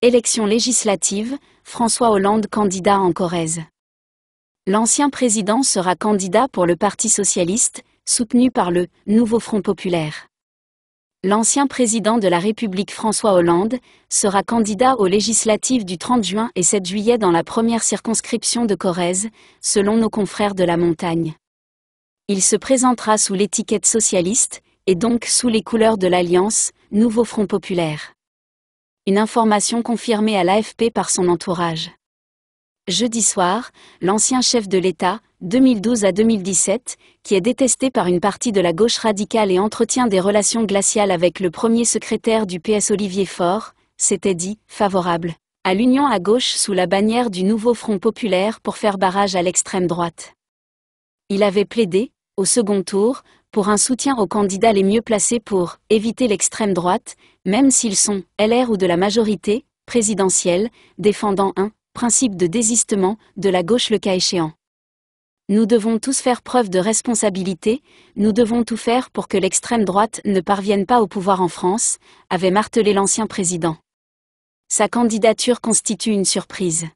Élections législatives, François Hollande candidat en Corrèze. L'ancien président sera candidat pour le Parti socialiste, soutenu par le Nouveau Front populaire. L'ancien président de la République François Hollande sera candidat aux législatives du 30 juin et 7 juillet dans la première circonscription de Corrèze, selon nos confrères de la montagne. Il se présentera sous l'étiquette socialiste, et donc sous les couleurs de l'Alliance, Nouveau Front populaire une information confirmée à l'AFP par son entourage. Jeudi soir, l'ancien chef de l'État, 2012 à 2017, qui est détesté par une partie de la gauche radicale et entretient des relations glaciales avec le premier secrétaire du PS Olivier Faure, s'était dit favorable à l'union à gauche sous la bannière du nouveau Front populaire pour faire barrage à l'extrême droite. Il avait plaidé, au second tour, pour un soutien aux candidats les mieux placés pour éviter l'extrême droite, même s'ils sont LR ou de la majorité présidentielle, défendant un principe de désistement de la gauche le cas échéant. Nous devons tous faire preuve de responsabilité, nous devons tout faire pour que l'extrême droite ne parvienne pas au pouvoir en France, avait martelé l'ancien président. Sa candidature constitue une surprise.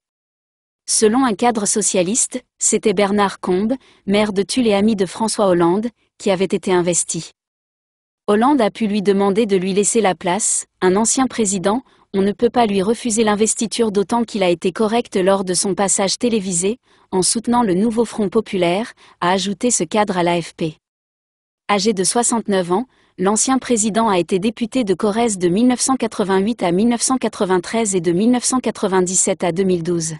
Selon un cadre socialiste, c'était Bernard Combes, maire de Tulle et ami de François Hollande, avait été investi. Hollande a pu lui demander de lui laisser la place, un ancien président, on ne peut pas lui refuser l'investiture d'autant qu'il a été correct lors de son passage télévisé, en soutenant le nouveau Front populaire, a ajouté ce cadre à l'AFP. Âgé de 69 ans, l'ancien président a été député de Corrèze de 1988 à 1993 et de 1997 à 2012.